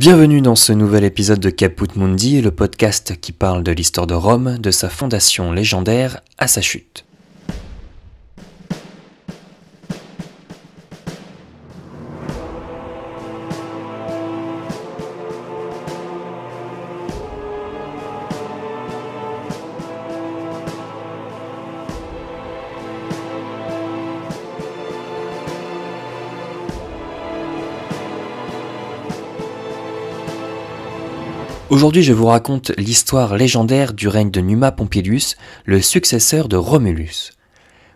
Bienvenue dans ce nouvel épisode de Caput Mundi, le podcast qui parle de l'histoire de Rome, de sa fondation légendaire à sa chute. Aujourd'hui, je vous raconte l'histoire légendaire du règne de Numa Pompilius, le successeur de Romulus.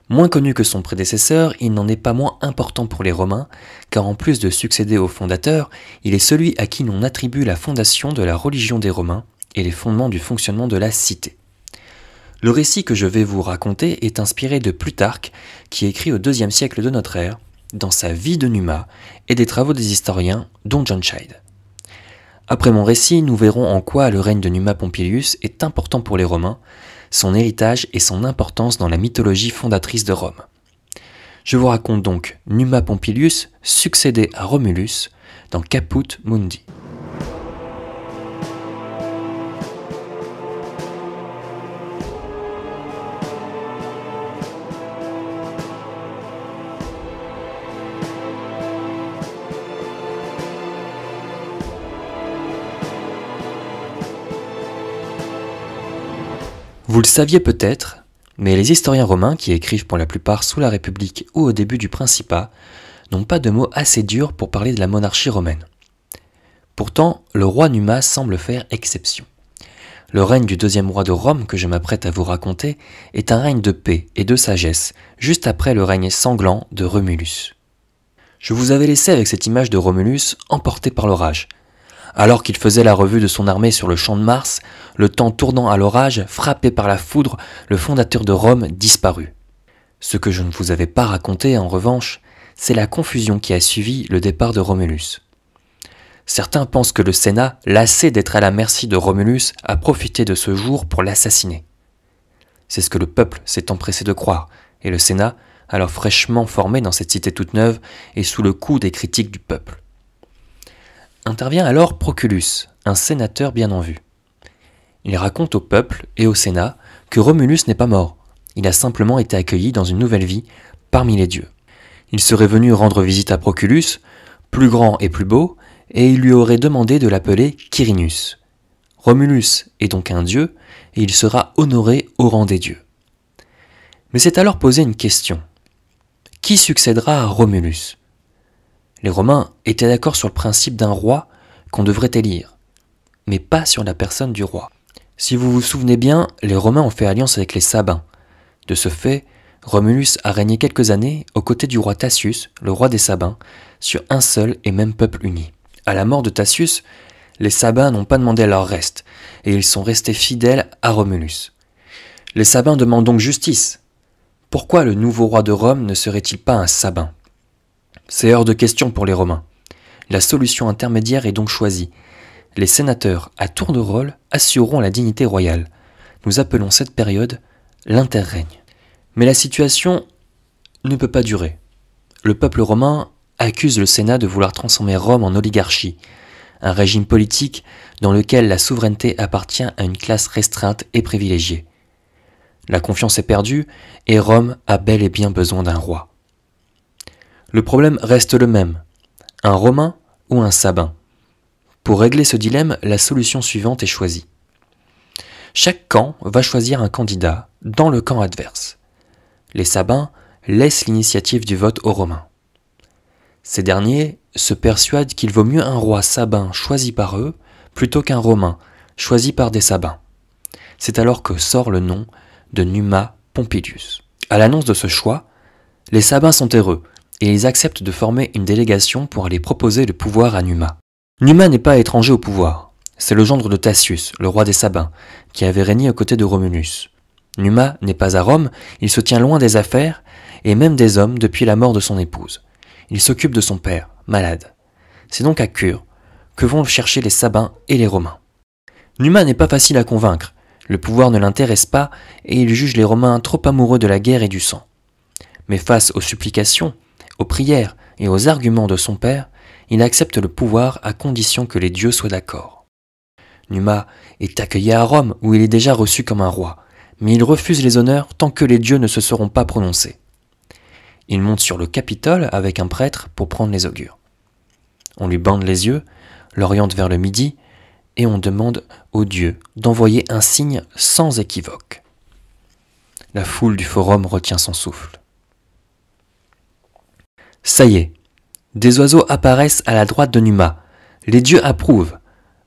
Moins connu que son prédécesseur, il n'en est pas moins important pour les Romains, car en plus de succéder au fondateur, il est celui à qui l'on attribue la fondation de la religion des Romains et les fondements du fonctionnement de la cité. Le récit que je vais vous raconter est inspiré de Plutarque, qui écrit au IIe siècle de notre ère, dans sa vie de Numa, et des travaux des historiens, dont John Scheid. Après mon récit, nous verrons en quoi le règne de Numa Pompilius est important pour les Romains, son héritage et son importance dans la mythologie fondatrice de Rome. Je vous raconte donc Numa Pompilius succédé à Romulus dans Caput Mundi. Vous le saviez peut-être, mais les historiens romains, qui écrivent pour la plupart sous la République ou au début du Principat, n'ont pas de mots assez durs pour parler de la monarchie romaine. Pourtant, le roi Numa semble faire exception. Le règne du deuxième roi de Rome que je m'apprête à vous raconter est un règne de paix et de sagesse, juste après le règne sanglant de Romulus. Je vous avais laissé avec cette image de Romulus emporté par l'orage, alors qu'il faisait la revue de son armée sur le champ de Mars, le temps tournant à l'orage, frappé par la foudre, le fondateur de Rome disparut. Ce que je ne vous avais pas raconté, en revanche, c'est la confusion qui a suivi le départ de Romulus. Certains pensent que le Sénat, lassé d'être à la merci de Romulus, a profité de ce jour pour l'assassiner. C'est ce que le peuple s'est empressé de croire, et le Sénat, alors fraîchement formé dans cette cité toute neuve, est sous le coup des critiques du peuple. Intervient alors Proculus, un sénateur bien en vue. Il raconte au peuple et au Sénat que Romulus n'est pas mort, il a simplement été accueilli dans une nouvelle vie parmi les dieux. Il serait venu rendre visite à Proculus, plus grand et plus beau, et il lui aurait demandé de l'appeler Quirinus. Romulus est donc un dieu, et il sera honoré au rang des dieux. Mais c'est alors posé une question. Qui succédera à Romulus les Romains étaient d'accord sur le principe d'un roi qu'on devrait élire, mais pas sur la personne du roi. Si vous vous souvenez bien, les Romains ont fait alliance avec les Sabins. De ce fait, Romulus a régné quelques années aux côtés du roi Tassius, le roi des Sabins, sur un seul et même peuple uni. À la mort de Tassius, les Sabins n'ont pas demandé leur reste, et ils sont restés fidèles à Romulus. Les Sabins demandent donc justice. Pourquoi le nouveau roi de Rome ne serait-il pas un Sabin c'est hors de question pour les Romains. La solution intermédiaire est donc choisie. Les sénateurs, à tour de rôle, assureront la dignité royale. Nous appelons cette période l'interrègne. Mais la situation ne peut pas durer. Le peuple romain accuse le Sénat de vouloir transformer Rome en oligarchie, un régime politique dans lequel la souveraineté appartient à une classe restreinte et privilégiée. La confiance est perdue et Rome a bel et bien besoin d'un roi le problème reste le même. Un Romain ou un Sabin Pour régler ce dilemme, la solution suivante est choisie. Chaque camp va choisir un candidat dans le camp adverse. Les Sabins laissent l'initiative du vote aux Romains. Ces derniers se persuadent qu'il vaut mieux un roi sabin choisi par eux plutôt qu'un Romain choisi par des Sabins. C'est alors que sort le nom de Numa Pompilius. À l'annonce de ce choix, les Sabins sont heureux et ils acceptent de former une délégation pour aller proposer le pouvoir à Numa. Numa n'est pas étranger au pouvoir. C'est le gendre de Tassius, le roi des Sabins, qui avait régné aux côtés de Romulus. Numa n'est pas à Rome, il se tient loin des affaires et même des hommes depuis la mort de son épouse. Il s'occupe de son père, malade. C'est donc à Cure que vont chercher les Sabins et les Romains. Numa n'est pas facile à convaincre, le pouvoir ne l'intéresse pas et il juge les Romains trop amoureux de la guerre et du sang. Mais face aux supplications, aux prières et aux arguments de son père, il accepte le pouvoir à condition que les dieux soient d'accord. Numa est accueilli à Rome où il est déjà reçu comme un roi, mais il refuse les honneurs tant que les dieux ne se seront pas prononcés. Il monte sur le Capitole avec un prêtre pour prendre les augures. On lui bande les yeux, l'oriente vers le midi, et on demande aux dieux d'envoyer un signe sans équivoque. La foule du forum retient son souffle. Ça y est, des oiseaux apparaissent à la droite de Numa. Les dieux approuvent.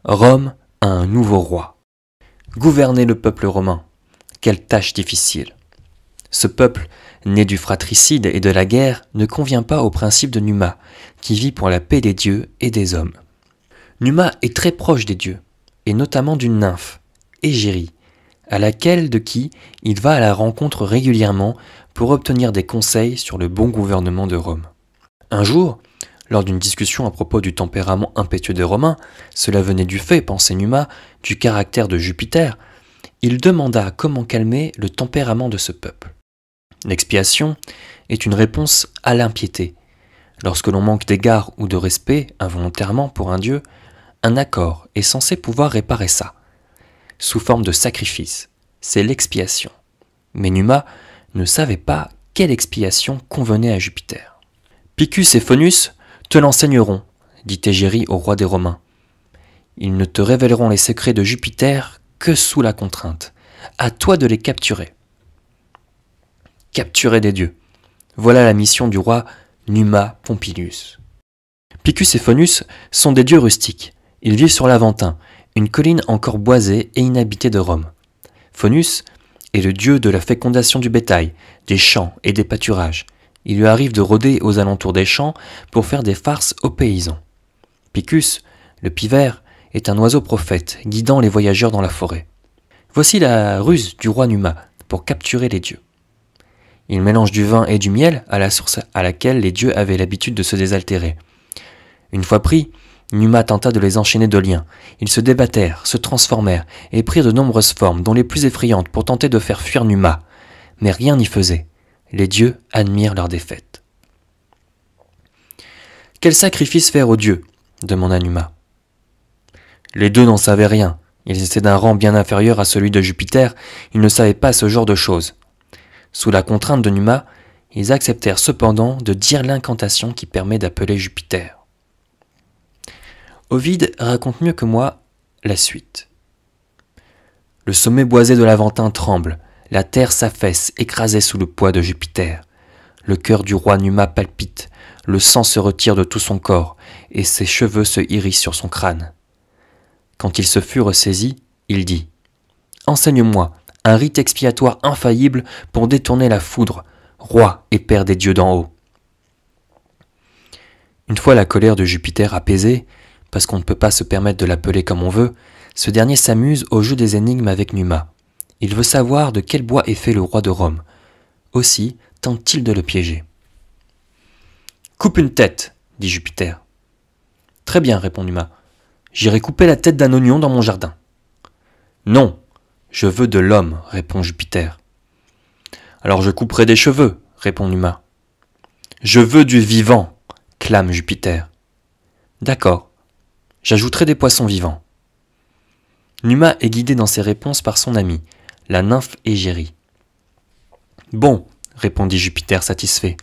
Rome a un nouveau roi. Gouverner le peuple romain, quelle tâche difficile. Ce peuple, né du fratricide et de la guerre, ne convient pas au principe de Numa, qui vit pour la paix des dieux et des hommes. Numa est très proche des dieux, et notamment d'une nymphe, Égérie, à laquelle de qui il va à la rencontre régulièrement pour obtenir des conseils sur le bon gouvernement de Rome. Un jour, lors d'une discussion à propos du tempérament impétueux des Romains, cela venait du fait, pensait Numa, du caractère de Jupiter, il demanda comment calmer le tempérament de ce peuple. L'expiation est une réponse à l'impiété. Lorsque l'on manque d'égard ou de respect involontairement pour un dieu, un accord est censé pouvoir réparer ça, sous forme de sacrifice. C'est l'expiation. Mais Numa ne savait pas quelle expiation convenait à Jupiter. Picus et Phonus te l'enseigneront, dit Égérie au roi des Romains. Ils ne te révéleront les secrets de Jupiter que sous la contrainte. À toi de les capturer. Capturer des dieux. Voilà la mission du roi Numa Pompilius. Picus et Phonus sont des dieux rustiques. Ils vivent sur l'Aventin, une colline encore boisée et inhabitée de Rome. Phonus est le dieu de la fécondation du bétail, des champs et des pâturages il lui arrive de rôder aux alentours des champs pour faire des farces aux paysans. Picus, le pivert, est un oiseau prophète, guidant les voyageurs dans la forêt. Voici la ruse du roi Numa pour capturer les dieux. Il mélange du vin et du miel à la source à laquelle les dieux avaient l'habitude de se désaltérer. Une fois pris, Numa tenta de les enchaîner de liens. Ils se débattèrent, se transformèrent et prirent de nombreuses formes, dont les plus effrayantes, pour tenter de faire fuir Numa. Mais rien n'y faisait les dieux admirent leur défaite. Quel sacrifice faire aux dieux demanda Numa. Les deux n'en savaient rien. Ils étaient d'un rang bien inférieur à celui de Jupiter, ils ne savaient pas ce genre de choses. Sous la contrainte de Numa, ils acceptèrent cependant de dire l'incantation qui permet d'appeler Jupiter. Ovide raconte mieux que moi la suite. Le sommet boisé de l'Aventin tremble, la terre s'affaisse, écrasée sous le poids de Jupiter. Le cœur du roi Numa palpite, le sang se retire de tout son corps, et ses cheveux se hérissent sur son crâne. Quand il se fut ressaisi, il dit Enseigne-moi un rite expiatoire infaillible pour détourner la foudre, roi et père des dieux d'en haut. Une fois la colère de Jupiter apaisée, parce qu'on ne peut pas se permettre de l'appeler comme on veut, ce dernier s'amuse au jeu des énigmes avec Numa. Il veut savoir de quel bois est fait le roi de Rome. Aussi tente-t-il de le piéger. Coupe une tête, dit Jupiter. Très bien, répond Numa. J'irai couper la tête d'un oignon dans mon jardin. Non, je veux de l'homme, répond Jupiter. Alors je couperai des cheveux, répond Numa. Je veux du vivant, clame Jupiter. D'accord, j'ajouterai des poissons vivants. Numa est guidé dans ses réponses par son ami, la nymphe Égérie. Bon, répondit Jupiter satisfait,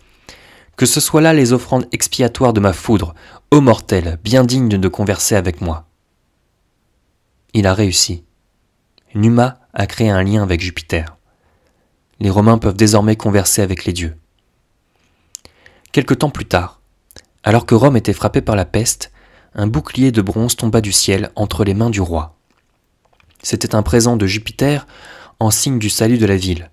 que ce soit là les offrandes expiatoires de ma foudre, ô mortels, bien digne de converser avec moi. Il a réussi. Numa a créé un lien avec Jupiter. Les Romains peuvent désormais converser avec les dieux. Quelque temps plus tard, alors que Rome était frappée par la peste, un bouclier de bronze tomba du ciel entre les mains du roi. C'était un présent de Jupiter en signe du salut de la ville.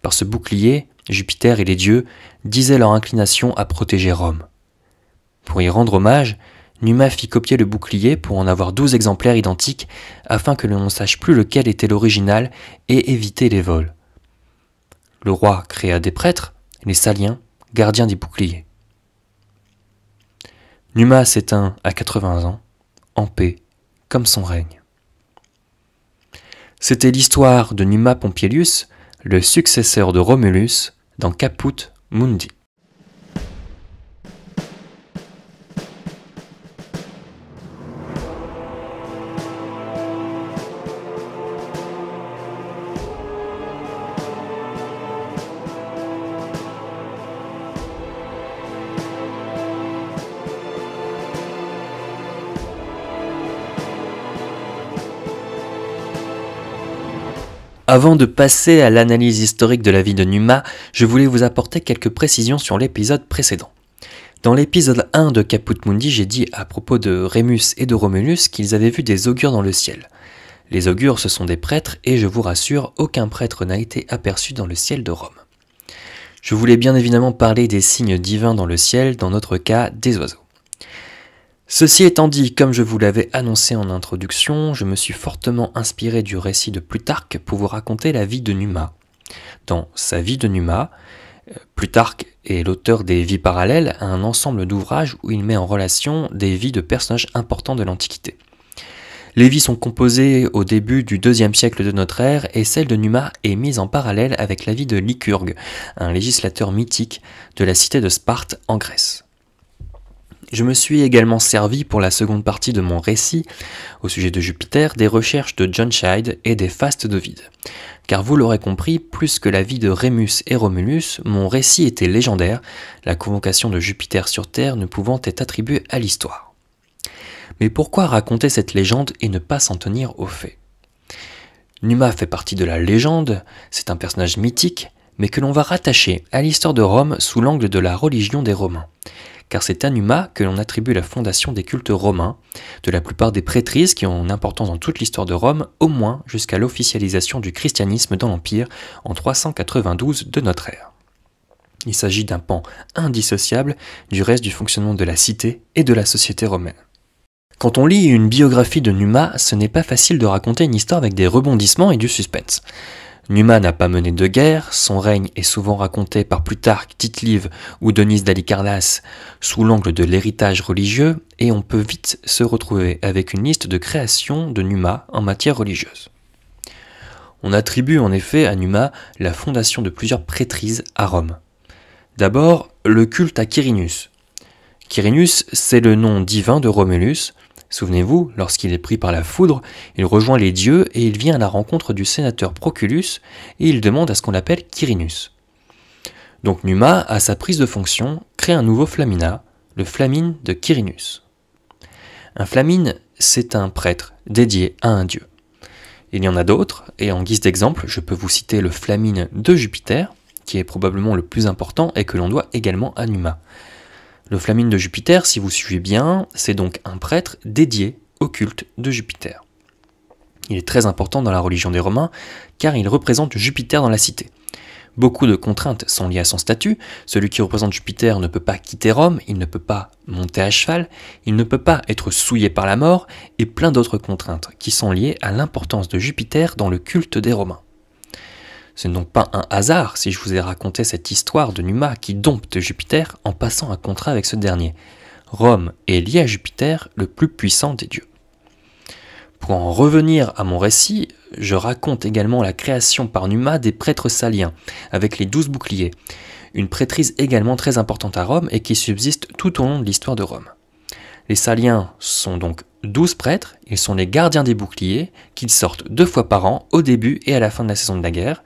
Par ce bouclier, Jupiter et les dieux disaient leur inclination à protéger Rome. Pour y rendre hommage, Numa fit copier le bouclier pour en avoir douze exemplaires identiques afin que l'on ne sache plus lequel était l'original et éviter les vols. Le roi créa des prêtres, les Saliens, gardiens des boucliers. Numa s'éteint à 80 ans, en paix, comme son règne. C'était l'histoire de Numa Pompilius, le successeur de Romulus, dans Caput Mundi. Avant de passer à l'analyse historique de la vie de Numa, je voulais vous apporter quelques précisions sur l'épisode précédent. Dans l'épisode 1 de Caput Mundi, j'ai dit à propos de Rémus et de Romulus qu'ils avaient vu des augures dans le ciel. Les augures, ce sont des prêtres, et je vous rassure, aucun prêtre n'a été aperçu dans le ciel de Rome. Je voulais bien évidemment parler des signes divins dans le ciel, dans notre cas, des oiseaux. Ceci étant dit, comme je vous l'avais annoncé en introduction, je me suis fortement inspiré du récit de Plutarque pour vous raconter la vie de Numa. Dans sa vie de Numa, euh, Plutarque est l'auteur des Vies parallèles, un ensemble d'ouvrages où il met en relation des vies de personnages importants de l'Antiquité. Les vies sont composées au début du deuxième siècle de notre ère et celle de Numa est mise en parallèle avec la vie de Lycurgue, un législateur mythique de la cité de Sparte en Grèce. Je me suis également servi pour la seconde partie de mon récit au sujet de Jupiter des recherches de John Scheid et des fastes vide. Car vous l'aurez compris, plus que la vie de Rémus et Romulus, mon récit était légendaire, la convocation de Jupiter sur Terre ne pouvant être attribuée à l'histoire. Mais pourquoi raconter cette légende et ne pas s'en tenir aux faits Numa fait partie de la légende, c'est un personnage mythique, mais que l'on va rattacher à l'histoire de Rome sous l'angle de la religion des Romains car c'est Numa que l'on attribue la fondation des cultes romains, de la plupart des prêtrises qui ont une importance dans toute l'histoire de Rome, au moins jusqu'à l'officialisation du christianisme dans l'Empire en 392 de notre ère. Il s'agit d'un pan indissociable du reste du fonctionnement de la cité et de la société romaine. Quand on lit une biographie de Numa, ce n'est pas facile de raconter une histoire avec des rebondissements et du suspense. Numa n'a pas mené de guerre, son règne est souvent raconté par Plutarque, tite ou Denise d'Alicardas sous l'angle de l'héritage religieux, et on peut vite se retrouver avec une liste de créations de Numa en matière religieuse. On attribue en effet à Numa la fondation de plusieurs prêtrises à Rome. D'abord, le culte à Quirinus. Quirinus, c'est le nom divin de Romulus, Souvenez-vous, lorsqu'il est pris par la foudre, il rejoint les dieux et il vient à la rencontre du sénateur Proculus et il demande à ce qu'on l'appelle Quirinus. Donc Numa, à sa prise de fonction, crée un nouveau Flamina, le Flamine de Quirinus. Un Flamine, c'est un prêtre dédié à un dieu. Il y en a d'autres, et en guise d'exemple, je peux vous citer le Flamine de Jupiter, qui est probablement le plus important et que l'on doit également à Numa. Le Flamine de Jupiter, si vous suivez bien, c'est donc un prêtre dédié au culte de Jupiter. Il est très important dans la religion des Romains car il représente Jupiter dans la cité. Beaucoup de contraintes sont liées à son statut. Celui qui représente Jupiter ne peut pas quitter Rome, il ne peut pas monter à cheval, il ne peut pas être souillé par la mort et plein d'autres contraintes qui sont liées à l'importance de Jupiter dans le culte des Romains. Ce n'est donc pas un hasard si je vous ai raconté cette histoire de Numa qui dompte Jupiter en passant un contrat avec ce dernier. Rome est lié à Jupiter, le plus puissant des dieux. Pour en revenir à mon récit, je raconte également la création par Numa des prêtres saliens, avec les douze boucliers, une prêtrise également très importante à Rome et qui subsiste tout au long de l'histoire de Rome. Les Saliens sont donc douze prêtres, ils sont les gardiens des boucliers, qu'ils sortent deux fois par an, au début et à la fin de la saison de la guerre,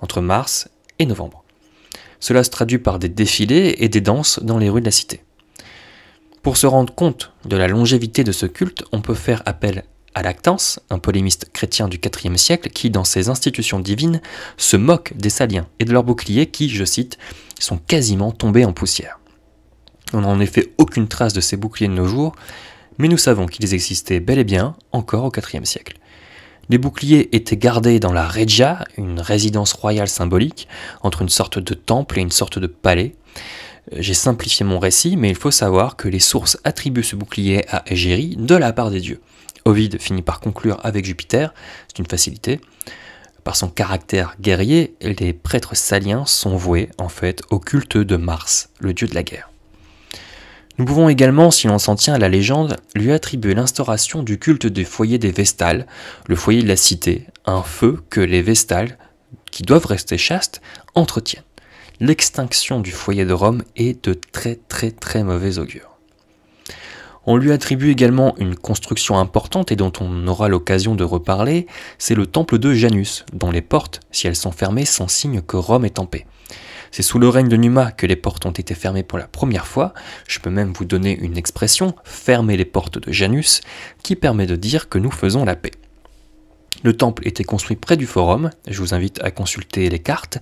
entre mars et novembre. Cela se traduit par des défilés et des danses dans les rues de la cité. Pour se rendre compte de la longévité de ce culte, on peut faire appel à Lactance, un polémiste chrétien du IVe siècle qui, dans ses institutions divines, se moque des Saliens et de leurs boucliers qui, je cite, sont quasiment tombés en poussière. On n'a en effet aucune trace de ces boucliers de nos jours, mais nous savons qu'ils existaient bel et bien encore au IVe siècle. Les boucliers étaient gardés dans la Regia, une résidence royale symbolique, entre une sorte de temple et une sorte de palais. Euh, j'ai simplifié mon récit, mais il faut savoir que les sources attribuent ce bouclier à Égérie de la part des dieux. Ovide finit par conclure avec Jupiter, c'est une facilité. Par son caractère guerrier, les prêtres saliens sont voués en fait au culte de Mars, le dieu de la guerre. Nous pouvons également, si l'on s'en tient à la légende, lui attribuer l'instauration du culte des foyers des Vestales, le foyer de la cité, un feu que les Vestales, qui doivent rester chastes, entretiennent. L'extinction du foyer de Rome est de très très très mauvais augure. On lui attribue également une construction importante et dont on aura l'occasion de reparler, c'est le temple de Janus, dont les portes, si elles sont fermées, sont signes que Rome est en paix. C'est sous le règne de Numa que les portes ont été fermées pour la première fois. Je peux même vous donner une expression, fermer les portes de Janus, qui permet de dire que nous faisons la paix. Le temple était construit près du forum, je vous invite à consulter les cartes.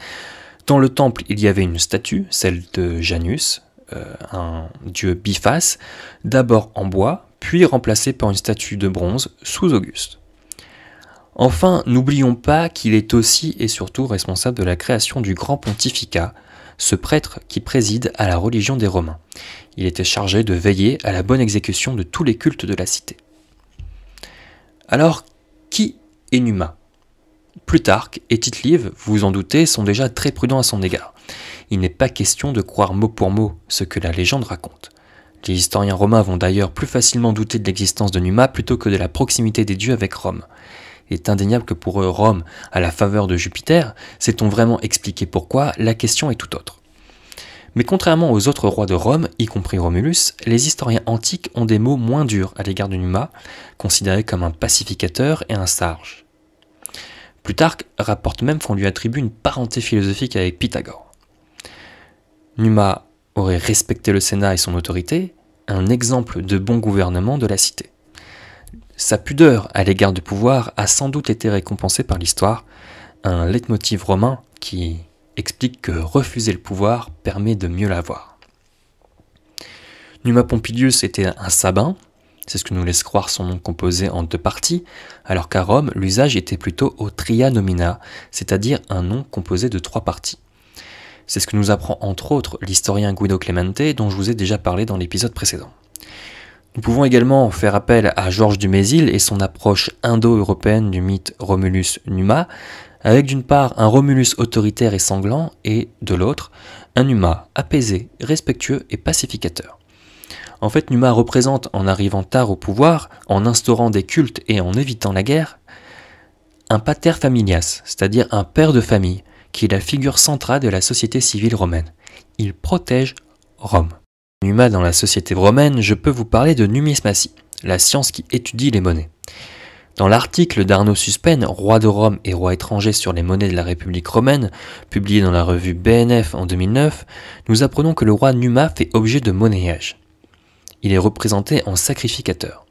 Dans le temple, il y avait une statue, celle de Janus, euh, un dieu biface, d'abord en bois, puis remplacé par une statue de bronze sous Auguste. Enfin, n'oublions pas qu'il est aussi et surtout responsable de la création du grand pontificat, ce prêtre qui préside à la religion des Romains. Il était chargé de veiller à la bonne exécution de tous les cultes de la cité. Alors, qui est Numa Plutarque et Tite Live, vous vous en doutez, sont déjà très prudents à son égard. Il n'est pas question de croire mot pour mot ce que la légende raconte. Les historiens romains vont d'ailleurs plus facilement douter de l'existence de Numa plutôt que de la proximité des dieux avec Rome est indéniable que pour eux, Rome, à la faveur de Jupiter, sait-on vraiment expliquer pourquoi, la question est tout autre. Mais contrairement aux autres rois de Rome, y compris Romulus, les historiens antiques ont des mots moins durs à l'égard de Numa, considéré comme un pacificateur et un sarge. Plutarque rapporte même qu'on lui attribue une parenté philosophique avec Pythagore. Numa aurait respecté le Sénat et son autorité, un exemple de bon gouvernement de la cité. Sa pudeur à l'égard du pouvoir a sans doute été récompensée par l'histoire, un leitmotiv romain qui explique que refuser le pouvoir permet de mieux l'avoir. Numa Pompilius était un sabin, c'est ce que nous laisse croire son nom composé en deux parties, alors qu'à Rome, l'usage était plutôt au tria nomina, c'est-à-dire un nom composé de trois parties. C'est ce que nous apprend entre autres l'historien Guido Clemente dont je vous ai déjà parlé dans l'épisode précédent. Nous pouvons également faire appel à Georges Dumézil et son approche indo-européenne du mythe Romulus Numa, avec d'une part un Romulus autoritaire et sanglant, et de l'autre, un Numa apaisé, respectueux et pacificateur. En fait, Numa représente, en arrivant tard au pouvoir, en instaurant des cultes et en évitant la guerre, un pater familias, c'est-à-dire un père de famille, qui est la figure centrale de la société civile romaine. Il protège Rome. Numa dans la société romaine, je peux vous parler de numismatie, la science qui étudie les monnaies. Dans l'article d'Arnaud Suspen, roi de Rome et roi étranger sur les monnaies de la République romaine, publié dans la revue BNF en 2009, nous apprenons que le roi Numa fait objet de monnayage. Il est représenté en sacrificateur.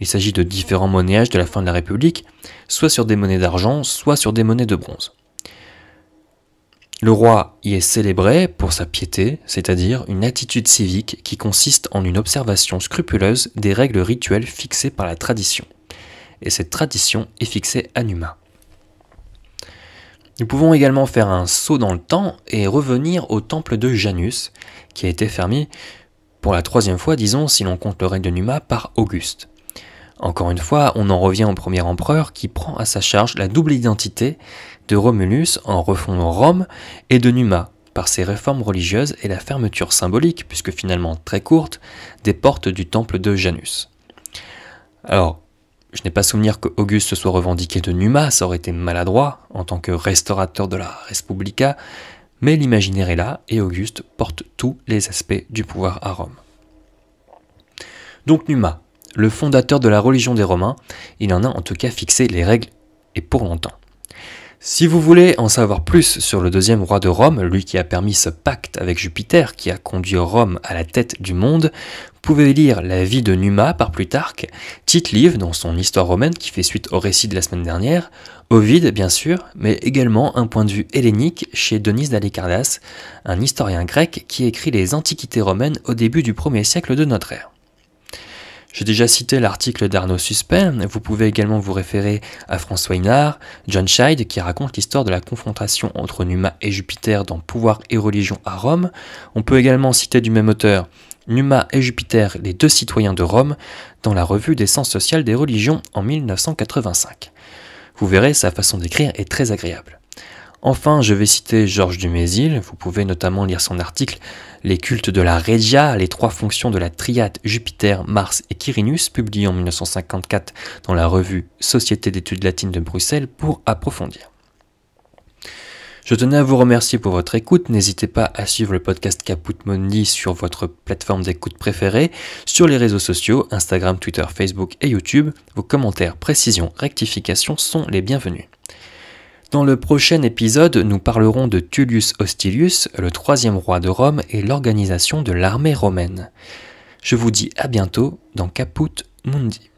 Il s'agit de différents monnayages de la fin de la République, soit sur des monnaies d'argent, soit sur des monnaies de bronze. Le roi y est célébré pour sa piété, c'est-à-dire une attitude civique qui consiste en une observation scrupuleuse des règles rituelles fixées par la tradition. Et cette tradition est fixée à Numa. Nous pouvons également faire un saut dans le temps et revenir au temple de Janus, qui a été fermé pour la troisième fois, disons, si l'on compte le règne de Numa, par Auguste. Encore une fois, on en revient au premier empereur qui prend à sa charge la double identité de Romulus en refondant Rome et de Numa par ses réformes religieuses et la fermeture symbolique, puisque finalement très courte, des portes du temple de Janus. Alors, je n'ai pas souvenir que Auguste soit revendiqué de Numa, ça aurait été maladroit en tant que restaurateur de la Respublica, mais l'imaginaire est là et Auguste porte tous les aspects du pouvoir à Rome. Donc Numa, le fondateur de la religion des Romains, il en a en tout cas fixé les règles et pour longtemps. Si vous voulez en savoir plus sur le deuxième roi de Rome, lui qui a permis ce pacte avec Jupiter qui a conduit Rome à la tête du monde, vous pouvez lire La vie de Numa par Plutarque, tite livre dans son Histoire romaine qui fait suite au récit de la semaine dernière, Ovide bien sûr, mais également un point de vue hellénique chez Denis d'Alicardas, un historien grec qui écrit les antiquités romaines au début du premier siècle de notre ère. J'ai déjà cité l'article d'Arnaud Suspect, vous pouvez également vous référer à François Inard, John Scheid qui raconte l'histoire de la confrontation entre Numa et Jupiter dans Pouvoir et religion à Rome. On peut également citer du même auteur Numa et Jupiter, les deux citoyens de Rome, dans la revue des sens sociales des religions en 1985. Vous verrez, sa façon d'écrire est très agréable. Enfin, je vais citer Georges Dumézil, vous pouvez notamment lire son article Les cultes de la Regia, les trois fonctions de la triade Jupiter, Mars et Quirinus, publié en 1954 dans la revue Société d'études latines de Bruxelles pour approfondir. Je tenais à vous remercier pour votre écoute. N'hésitez pas à suivre le podcast Caput Mondi sur votre plateforme d'écoute préférée, sur les réseaux sociaux, Instagram, Twitter, Facebook et YouTube. Vos commentaires, précisions, rectifications sont les bienvenus. Dans le prochain épisode, nous parlerons de Tullius Hostilius, le troisième roi de Rome et l'organisation de l'armée romaine. Je vous dis à bientôt dans Caput Mundi.